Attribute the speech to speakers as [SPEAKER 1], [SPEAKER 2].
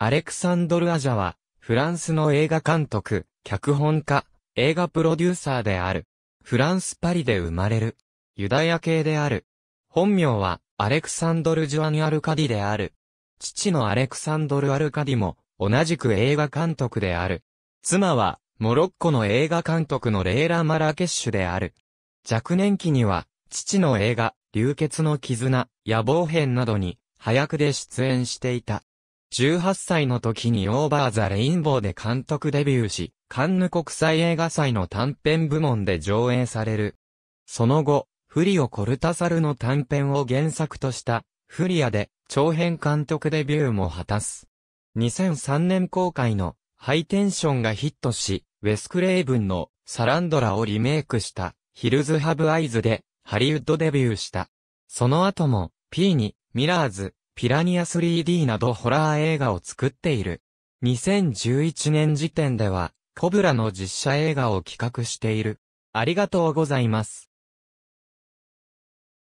[SPEAKER 1] アレクサンドル・アジャは、
[SPEAKER 2] フランスの映画監督、脚本家、映画プロデューサーである。フランス・パリで生まれる。ユダヤ系である。本名は、アレクサンドル・ジュアニ・アルカディである。父のアレクサンドル・アルカディも、同じく映画監督である。妻は、モロッコの映画監督のレーラ・マラケッシュである。若年期には、父の映画、流血の絆、野望編などに、早くで出演していた。18歳の時にオーバーザ・レインボーで監督デビューし、カンヌ国際映画祭の短編部門で上映される。その後、フリオ・コルタサルの短編を原作とした、フリアで長編監督デビューも果たす。2003年公開のハイテンションがヒットし、ウェスクレイブンのサランドラをリメイクしたヒルズ・ハブ・アイズでハリウッドデビューした。その後も P にミラーズ、ピラニア 3D などホラー映画を作っている。2011年時点では、コブラの実写映画を企画している。ありが
[SPEAKER 1] とうございます。